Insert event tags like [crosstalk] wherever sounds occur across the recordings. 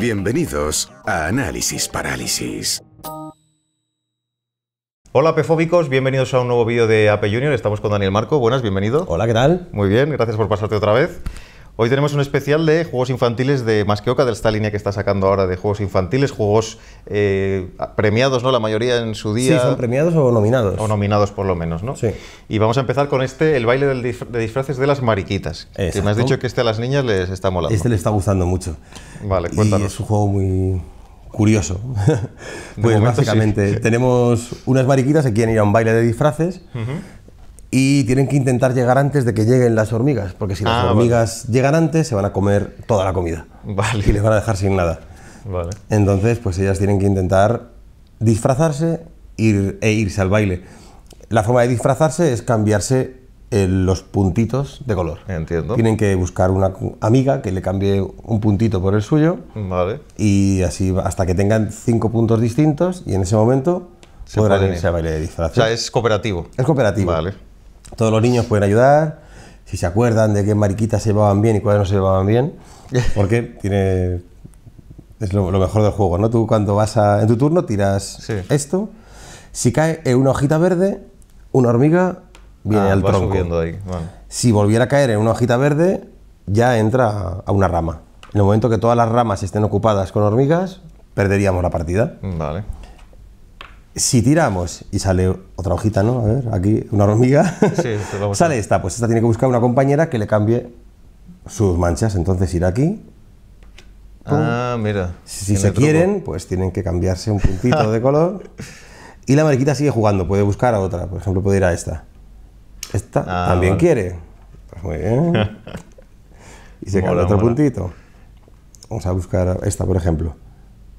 Bienvenidos a Análisis Parálisis. Hola pefóbicos, bienvenidos a un nuevo vídeo de Ape Junior. Estamos con Daniel Marco. Buenas, bienvenido. Hola, ¿qué tal? Muy bien, gracias por pasarte otra vez. Hoy tenemos un especial de juegos infantiles de Más que Oca, de esta línea que está sacando ahora de juegos infantiles, juegos eh, premiados, ¿no? La mayoría en su día. Sí, son premiados o nominados. O nominados por lo menos, ¿no? Sí. Y vamos a empezar con este, el baile de disfraces de las mariquitas. Que me has dicho que este a las niñas les está molando. Este le está gustando mucho. Vale, cuéntanos. Y es un juego muy curioso. [laughs] pues básicamente tenemos unas mariquitas que quieren ir a un baile de disfraces y tienen que intentar llegar antes de que lleguen las hormigas, porque si las ah, hormigas llegan antes se van a comer toda la comida y les van a dejar sin nada. Entonces, pues ellas tienen que intentar disfrazarse e irse al baile. La forma de disfrazarse es cambiarse eh, los puntitos de color. Entiendo. Tienen que buscar una amiga que le cambie un puntito por el suyo. Vale. Y así hasta que tengan cinco puntos distintos y en ese momento podrán irse al baile de O sea, es cooperativo. Es cooperativo. Vale. Todos los niños pueden ayudar, si se acuerdan de qué mariquitas se llevaban bien y cuáles no se llevaban bien, [laughs] porque tiene es lo, mejor del juego, ¿no? Tú cuando vas a, en tu turno tiras esto, si cae en una hojita verde, una hormiga viene ah, al tronco. Si volviera a caer en una hojita verde, ya entra a una rama. En el momento que todas las ramas estén ocupadas con hormigas, perderíamos la partida. Vale. Si tiramos y sale otra hojita, ¿no? A ver, aquí una hormiga. Sí, [laughs] sale esta, pues esta tiene que buscar una compañera que le cambie sus manchas. Entonces ir aquí. Ah, mira. Si se quieren, pues tienen que cambiarse un puntito de [laughs] color. Y la mariquita sigue jugando, puede buscar a otra. Por ejemplo, puede ir a esta. Esta ah, también quiere. Pues muy bien. [laughs] Y se cambia otro puntito. Vamos a buscar esta, por ejemplo.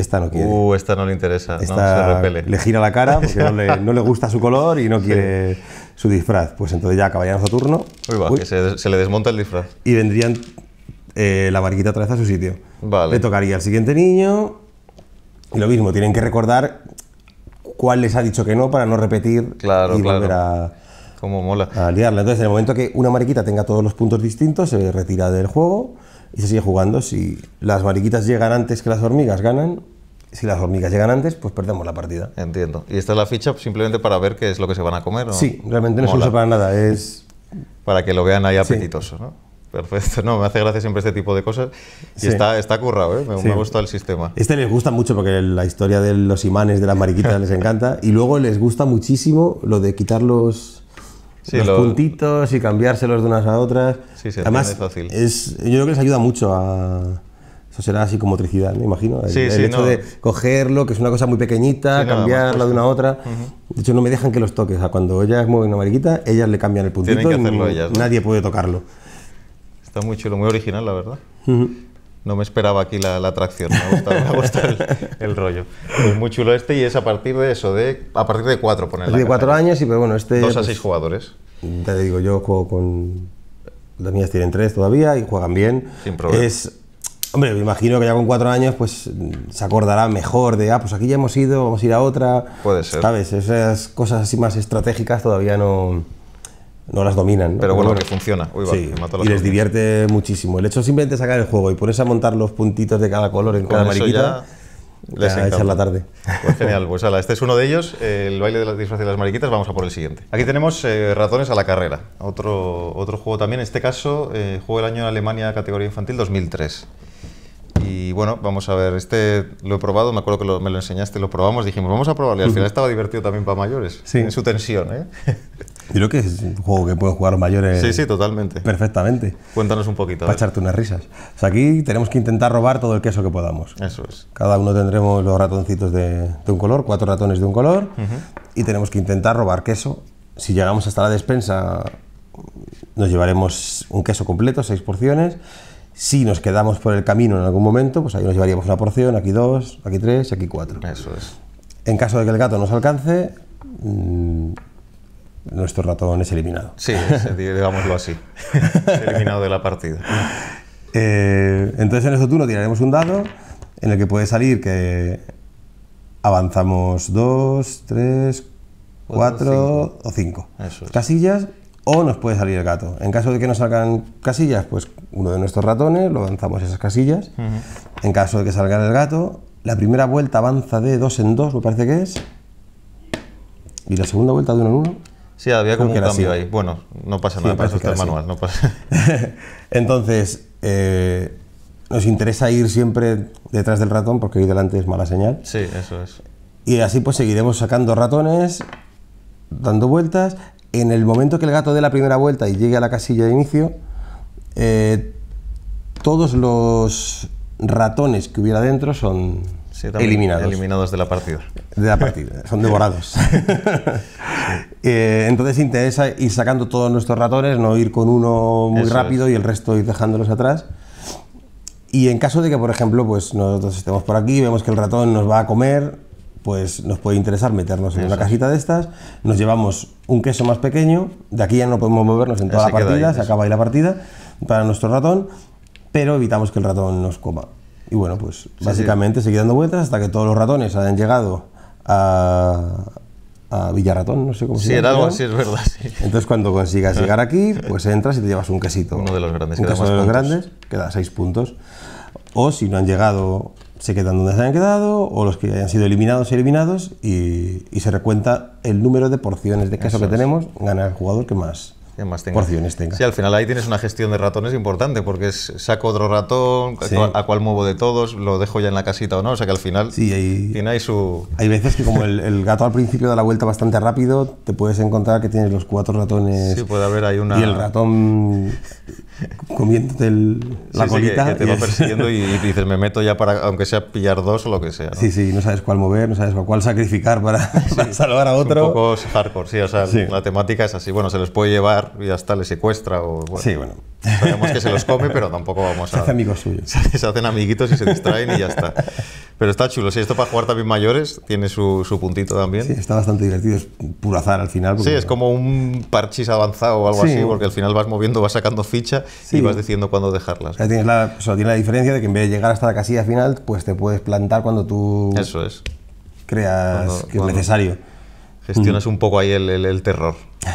Esta no quiere. Uh, esta no le interesa, esta no, Le gira la cara porque no, le, [laughs] gusta su color y no quiere su disfraz. Pues entonces ya Caballero Saturno. Uy, va, se, le desmonta el disfraz. Y vendrían eh, la mariquita otra vez a su sitio. Vale. Le tocaría al siguiente niño. Y lo mismo, tienen que recordar cuál les ha dicho que no para no repetir y volver a. Como mola. Entonces, en el momento que una mariquita tenga todos los puntos distintos, se retira del juego y se sigue jugando. Si las mariquitas llegan antes que las hormigas, ganan. Si las hormigas llegan antes, pues perdemos la partida. Entiendo. ¿Y esta es la ficha simplemente para ver qué es lo que se van a comer? Sí, realmente no se para nada. Es... Para que lo vean ahí apetitoso, ¿no? Perfecto, no, me hace gracia siempre este tipo de cosas. Y está, está currado, ¿eh? me, me, ha el sistema. Este les gusta mucho porque la historia de los imanes de las mariquitas les encanta. Y luego les gusta muchísimo lo de quitar los, los puntitos y cambiárselos de unas a otras. Sí, Además, fácil. Es, yo creo que les ayuda mucho a... Eso será psicomotricidad, me imagino. El, hecho de cogerlo, que es una cosa muy pequeñita, cambiarlo cambiarla de una a otra. De hecho, no me dejan que los toques. O sea, cuando ellas mueven una mariquita, ellas le cambian el puntito. Nadie puede tocarlo. Está muy chulo, muy original, la verdad no me esperaba aquí la, atracción, me ha gustado, el, rollo. Es pues muy chulo este y es a partir de eso, de a partir de cuatro poner De cuatro años y pero bueno, este... Dos a pues seis jugadores. Ya te digo, yo juego con... Las mías tienen tres todavía y juegan bien. Sin problema. Es, hombre, me imagino que ya con cuatro años pues se acordará mejor de, ah, pues aquí ya hemos ido, vamos a ir a otra. Puede ser. ¿Sabes? Esas cosas así más estratégicas todavía no no las dominan. Pero bueno, que funciona. y les divierte muchísimo. El hecho simplemente sacar el juego y ponerse a montar los puntitos de cada color en cada mariquita. les echar la tarde. Pues genial, pues este es uno de ellos, el baile de las disfraces de las mariquitas, vamos a por el siguiente. Aquí tenemos eh, razones Ratones a la carrera, otro, otro juego también, en este caso, eh, juego del año en Alemania, categoría infantil 2003. Y bueno, vamos a ver, este lo he probado, me acuerdo que me lo enseñaste, lo probamos, dijimos, vamos a probarlo. Y al final estaba divertido también para mayores, sin en su tensión. ¿eh? Yo creo que es un juego que pueden jugar mayores. Sí, sí, totalmente. Perfectamente. Cuéntanos un poquito. Para echarte unas risas. O sea, aquí tenemos que intentar robar todo el queso que podamos. Eso es. Cada uno tendremos los ratoncitos de, un color, cuatro ratones de un color, y tenemos que intentar robar queso. Si llegamos hasta la despensa, nos llevaremos un queso completo, seis porciones si nos quedamos por el camino en algún momento, pues ahí nos llevaríamos una porción, aquí dos, aquí tres aquí cuatro. Eso es. En caso de que el gato nos alcance, mm, nuestro ratón es eliminado. Sí, eh, digámoslo así. eliminado de la partida. Eh, entonces en nuestro turno tiraremos un dado en el que puede salir que avanzamos dos, tres, cuatro o cinco Casillas o nos puede salir el gato. En caso de que nos salgan casillas, pues uno de nuestros ratones lo lanzamos esas casillas. En caso de que salga el gato, la primera vuelta avanza de dos en dos, me parece que es. Y la segunda vuelta de uno en uno. Sí, había como un cambio ahí. Bueno, no pasa nada, para eso el manual, no pasa. [laughs] Entonces, eh, nos interesa ir siempre detrás del ratón porque ir delante es mala señal. Sí, eso es. Y así pues seguiremos sacando ratones, dando vueltas en el momento que el gato dé la primera vuelta y llegue a la casilla de inicio, eh, todos los ratones que hubiera dentro son eliminados. Eliminados de la partida. De la partida, son devorados. [laughs] Eh, entonces interesa ir sacando todos nuestros ratones, no ir con uno muy rápido y el resto ir dejándolos atrás. Y en caso de que, por ejemplo, pues nosotros estemos por aquí, vemos que el ratón nos va a comer, pues nos puede interesar meternos en una cajita de estas, nos llevamos un queso más pequeño, de aquí ya no podemos movernos en toda la partida, se acaba ahí la partida, para nuestro ratón, pero evitamos que el ratón nos coma. Y bueno, pues básicamente seguir dando vueltas hasta que todos los ratones hayan llegado a, a Villarratón, no sé cómo se llama. Sí, era algo así, es verdad. Entonces, cuando consigas llegar aquí, pues entras y te llevas un quesito. Uno de los grandes. Un queso de los grandes grandes, queda seis puntos. O si no han llegado se quedan donde se han quedado o los que hayan sido eliminados y eliminados y, se recuenta el número de porciones de queso que tenemos, gana el jugador que más, más Porciones tenga. Sí, al final ahí tienes una gestión de ratones importante, porque es saco otro ratón, a cuál muevo de todos, lo dejo ya en la casita o no, o sea que al final sí, hay, tiene ahí su... Hay veces que como el, gato al principio da la vuelta bastante rápido, te puedes encontrar que tienes los cuatro ratones... Sí, puede haber hay una... Y el ratón comiéndote el, la colita. te va persiguiendo y, dices, me meto ya para, aunque sea pillar dos o lo que sea. Sí, sí, no sabes cuál mover, no sabes cuál sacrificar para, [laughs] salvar a otro. Es un poco hardcore, sí, o sea, la temática es así. Bueno, se les puede llevar y hasta le secuestra. O, bueno, sí, bueno. Sabemos que se los come, pero tampoco vamos a. Se hacen amigos suyos. [laughs] Se, hacen amiguitos y se distraen y ya está. Pero está chulo. Si esto para jugar también mayores tiene su, su puntito también. Sí, está bastante divertido. Es puro azar al final. Sí, es como un parchis avanzado o algo así, porque al final vas moviendo, vas sacando ficha y vas diciendo cuándo dejarlas. tiene la, diferencia de que en vez de llegar hasta la casilla final, pues te puedes plantar cuando tú. Eso es. Creas que es necesario. Gestionas un poco ahí el, el, el terror. [laughs]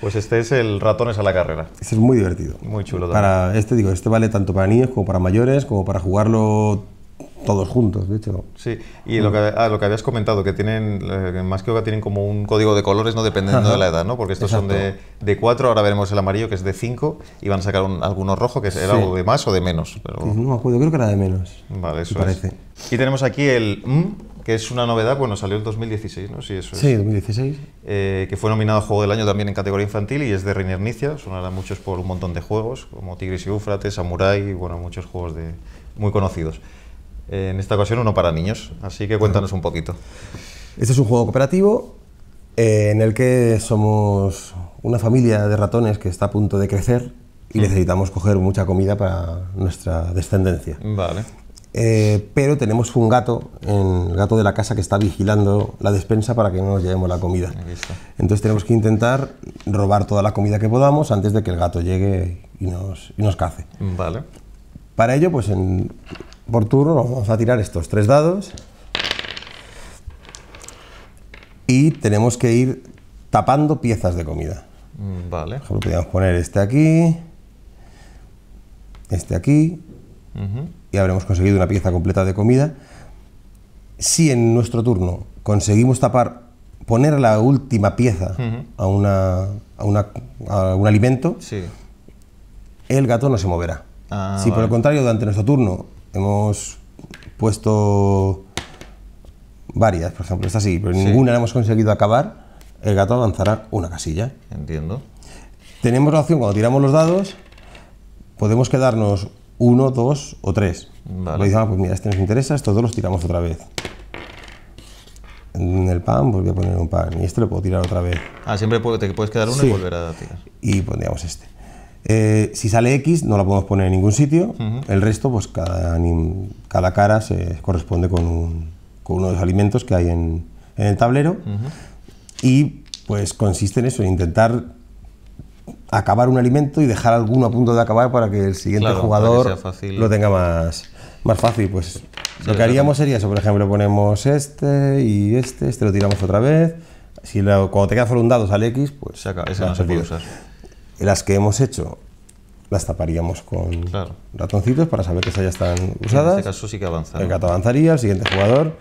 Pues este es el Ratones a la Carrera. Este es muy divertido. Muy chulo también. Para este, digo, este vale tanto para niños como para mayores, como para jugarlo todos juntos, de hecho. Sí, y lo que, ah, habías comentado, que tienen, eh, más que que tienen como un código de colores, no dependiendo de la edad, ¿no? Porque estos son de, de 4, ahora veremos el amarillo, que es de 5, y van a sacar algunos rojos, rojo, que es algo de más o de menos. No me acuerdo, creo que era de menos. Vale, eso parece. Es. Y tenemos aquí el que es una novedad, bueno, salió el 2016, ¿no? Sí, eso es. Sí, 2016. Eh, que fue nominado a Juego del Año también en categoría infantil y es de Reiner Nicia, sonará muchos por un montón de juegos, como Tigris y Éufrates, Samurai, y bueno, muchos juegos de, muy conocidos. en esta ocasión uno para niños, así que cuéntanos un poquito. Este es un juego cooperativo eh, en el que somos una familia de ratones que está a punto de crecer y mm. necesitamos coger mucha comida para nuestra descendencia. Vale. Eh, pero tenemos un gato, el gato de la casa, que está vigilando la despensa para que no nos llevemos la comida. Entonces tenemos que intentar robar toda la comida que podamos antes de que el gato llegue y nos, y nos cace. Vale. Para ello, pues por turno vamos a tirar estos tres dados y tenemos que ir tapando piezas de comida. Mm, vale. Por ejemplo, podríamos poner este aquí, este aquí y habremos conseguido una pieza completa de comida. Si en nuestro turno conseguimos tapar, poner la última pieza a, una, a, un alimento, el gato no se moverá. Ah, si por el contrario durante nuestro turno hemos puesto varias, por ejemplo, esta sí, pero ninguna la hemos conseguido acabar, el gato avanzará una casilla. Entiendo. Tenemos la opción cuando tiramos los dados, podemos quedarnos uno, dos o tres. Lo Pues, ah, pues mira, este nos interesa, estos dos los tiramos otra vez. En el pan, voy a poner un pan. Y este lo puedo tirar otra vez. Ah, siempre te puedes quedar uno y volver a tirar. Y pondríamos este. Eh, si sale X, no la podemos poner en ningún sitio. El resto, pues cada, cara se corresponde con, uno de los alimentos que hay en, el tablero. Y pues consiste en eso, en intentar acabar un alimento y dejar alguno a punto de acabar para que el siguiente jugador lo tenga más, más fácil. Pues lo que haríamos sería eso, por ejemplo, ponemos este y este, este lo tiramos otra vez. Si cuando te queda solo un dado X, pues esa ese no se puede usar. Las que hemos hecho las taparíamos con ratoncitos para saber que esas ya están este usadas. En caso sí que avanza. El gato avanzaría, el siguiente jugador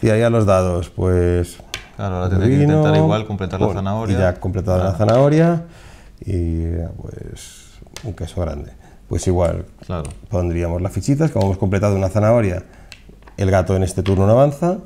tiraría los dados, pues... Claro, ahora tendría que intentar igual completar la zanahoria. ya completada la ah. zanahoria y pues un queso grande. Pues igual, claro. pondríamos las fichitas, como hemos completado una zanahoria, el gato en este turno no avanza.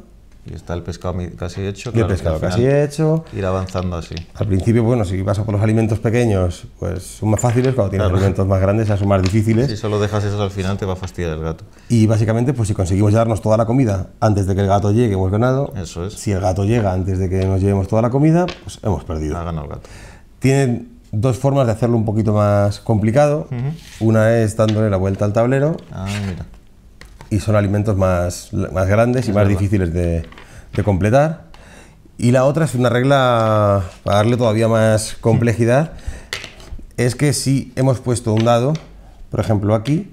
Y está el pescado casi hecho. y el pescado casi hecho. Ir avanzando así. Al principio, bueno, si vas a por los alimentos pequeños, pues son más fáciles, cuando tienes alimentos más grandes ya son más difíciles. Si solo dejas esos al final te va a fastidiar el gato. Y básicamente, pues si conseguimos llevarnos toda la comida antes de que el gato llegue, hemos ganado. Eso es. Si el gato llega antes de que nos llevemos toda la comida, pues hemos perdido. Ha ganado el gato. Tienen dos formas de hacerlo un poquito más complicado. Una es dándole la vuelta al tablero. Ah, mira. Y son alimentos más, más grandes y más difíciles de, completar. Y la otra es una regla para darle todavía más complejidad. es que si hemos puesto un dado, por ejemplo aquí,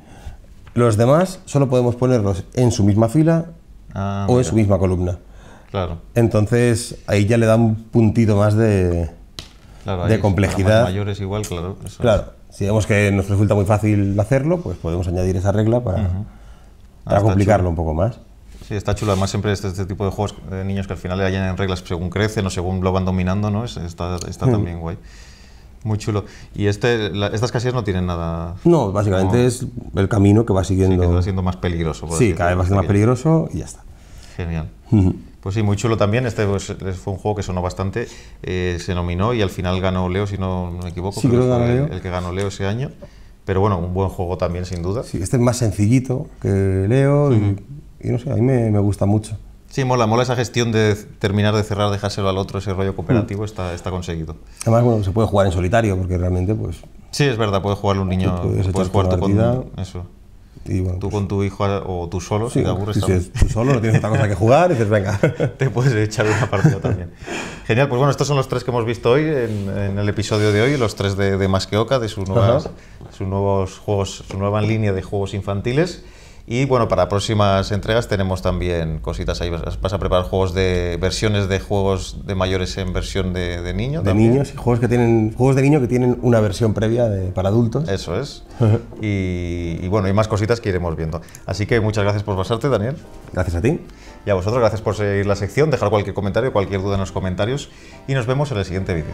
los demás solo podemos ponerlos en su misma fila ah, o en su misma columna. Claro. Entonces ahí ya le da un puntito más de, de complejidad. mayores igual, claro. claro, si vemos que nos resulta muy fácil hacerlo, pues podemos añadir esa regla para, complicarlo un poco más. Sí, está chulo. Además, siempre este, este tipo de juegos de eh, niños que al final le llenan reglas según crecen o según lo van dominando, ¿no? Está, está mm. también guay. Muy chulo. ¿Y este, estas casillas no tienen nada? No, básicamente es el camino que va siguiendo. que va siendo más peligroso. sí, cada vez va siendo más peligroso y ya está. Genial. Pues sí, muy chulo también. Este pues, fue un juego que sonó bastante. Eh, se nominó y al final ganó Leo, si no me equivoco. Sí, creo que el, el, que ganó Leo ese año. Pero bueno, un buen juego también, sin duda. Sí, este es más sencillito que Leo y, no sé, a mí me, gusta mucho. Sí, mola, mola esa gestión de terminar de cerrar, dejárselo al otro, ese rollo cooperativo mm. está, está conseguido. Además, bueno, se puede jugar en solitario porque realmente, pues. Sí, es verdad, puede jugarlo un niño, puedes, jugar con. Eso tú pues con tu hijo o tú solo, si te aburres. tú solo no tienes otra cosa que jugar, dices, venga. [laughs] Te puedes echar una partida también. [laughs] Genial, pues bueno, estos son los tres que hemos visto hoy en, el episodio de hoy, los tres de, de de sus, sus nuevos juegos, su nueva línea de juegos infantiles. Y bueno, para próximas entregas tenemos también cositas ahí. Vas a preparar juegos de versiones de juegos de mayores en versión de, de niño. De niños, y juegos que tienen juegos de niño que tienen una versión previa para adultos. Eso es. [laughs] y, y, bueno, y más cositas que iremos viendo. Así que muchas gracias por pasarte, Daniel. Gracias a ti. Y a vosotros, gracias por seguir la sección, dejar cualquier comentario, cualquier duda en los comentarios y nos vemos en el siguiente vídeo.